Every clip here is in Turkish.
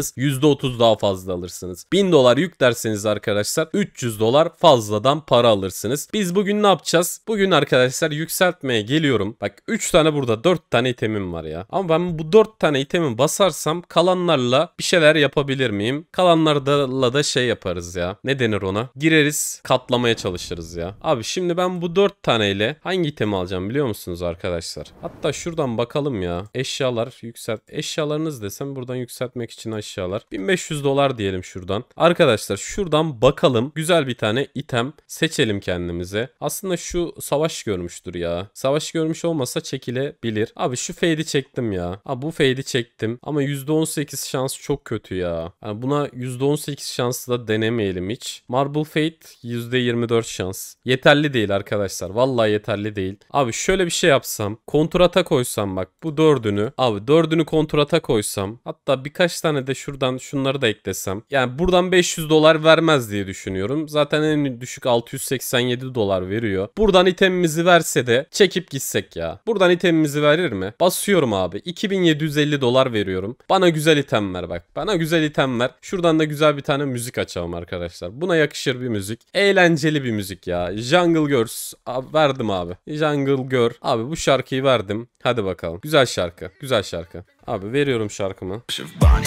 alırsanız %30 daha fazla alırsınız. 1000 dolar yüklerseniz arkadaşlar 300 dolar fazladan para alırsınız. Biz bugün ne yapacağız? Bugün arkadaşlar yükseltmeye geliyorum. Bak 3 tane burada 4 tane itemim var ya. Ama ben bu 4 tane itemi basarsam kalanlarla bir şeyler yapabilir miyim? Kalanlarla da şey yaparız ya. Ne denir ona? Gireriz katlamaya çalışırız ya. Abi şimdi ben bu 4 taneyle hangi itemi alacağım biliyor musunuz arkadaşlar? Hatta şuradan bakalım ya. Eşyalar yükselt. Eşyalarınız desem buradan yükseltmek için aşağı eşyalar. 1500 dolar diyelim şuradan. Arkadaşlar şuradan bakalım. Güzel bir tane item seçelim kendimize. Aslında şu savaş görmüştür ya. Savaş görmüş olmasa çekilebilir. Abi şu fade'i çektim ya. Abi bu fade'i çektim. Ama %18 şans çok kötü ya. Yani buna %18 şansı da denemeyelim hiç. Marble Fade %24 şans. Yeterli değil arkadaşlar. Vallahi yeterli değil. Abi şöyle bir şey yapsam. Kontrata koysam bak bu dördünü. Abi dördünü kontrata koysam. Hatta birkaç tane de şuradan şunları da eklesem. Yani buradan 500 dolar vermez diye düşünüyorum. Zaten en düşük 687 dolar veriyor. Buradan itemimizi verse de çekip gitsek ya. Buradan itemimizi verir mi? Basıyorum abi. 2750 dolar veriyorum. Bana güzel item ver bak. Bana güzel item ver. Şuradan da güzel bir tane müzik açalım arkadaşlar. Buna yakışır bir müzik. Eğlenceli bir müzik ya. Jungle Girls. Abi, verdim abi. Jungle Girl. Abi bu şarkıyı verdim. Hadi bakalım. Güzel şarkı. Güzel şarkı. Abi veriyorum şarkımı. Ananı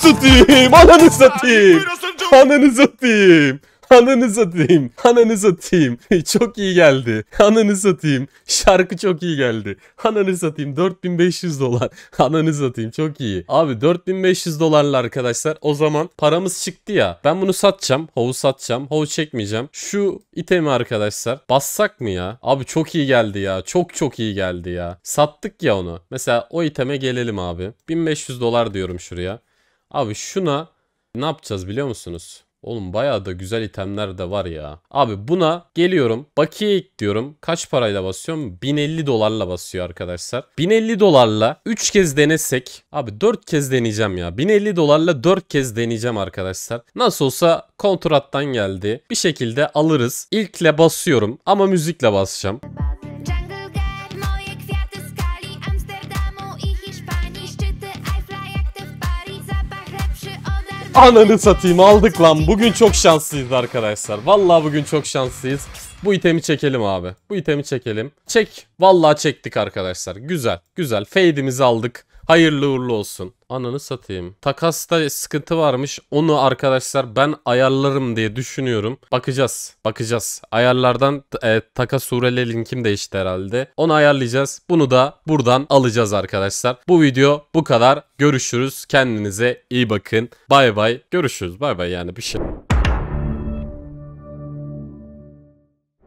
satayım. Ananı satayım. Ananı satayım. Ananı satayım. Ananı satayım. çok iyi geldi. Ananı satayım. Şarkı çok iyi geldi. Ananı satayım. 4500 dolar. Ananı satayım. Çok iyi. Abi 4500 dolarla arkadaşlar. O zaman paramız çıktı ya. Ben bunu satacağım. Havuz satacağım. Havuz çekmeyeceğim. Şu itemi arkadaşlar. Bassak mı ya? Abi çok iyi geldi ya. Çok çok iyi geldi ya. Sattık ya onu. Mesela o iteme gelelim abi. 1500 dolar diyorum şuraya. Abi şuna ne yapacağız biliyor musunuz? Oğlum bayağı da güzel itemler de var ya. Abi buna geliyorum. Bakiye diyorum. Kaç parayla basıyorum? 1050 dolarla basıyor arkadaşlar. 1050 dolarla 3 kez denesek. Abi 4 kez deneyeceğim ya. 1050 dolarla 4 kez deneyeceğim arkadaşlar. Nasıl olsa kontrattan geldi. Bir şekilde alırız. İlkle basıyorum ama müzikle basacağım. Ananı satayım aldık lan. Bugün çok şanslıyız arkadaşlar. Vallahi bugün çok şanslıyız. Bu itemi çekelim abi. Bu itemi çekelim. Çek. Vallahi çektik arkadaşlar. Güzel. Güzel. Fade'imizi aldık. Hayırlı uğurlu olsun. Ananı satayım. Takasta sıkıntı varmış. Onu arkadaşlar ben ayarlarım diye düşünüyorum. Bakacağız. Bakacağız. Ayarlardan e, takas sureli linkim değişti herhalde. Onu ayarlayacağız. Bunu da buradan alacağız arkadaşlar. Bu video bu kadar. Görüşürüz. Kendinize iyi bakın. Bay bay. Görüşürüz. Bay bay yani bir şey.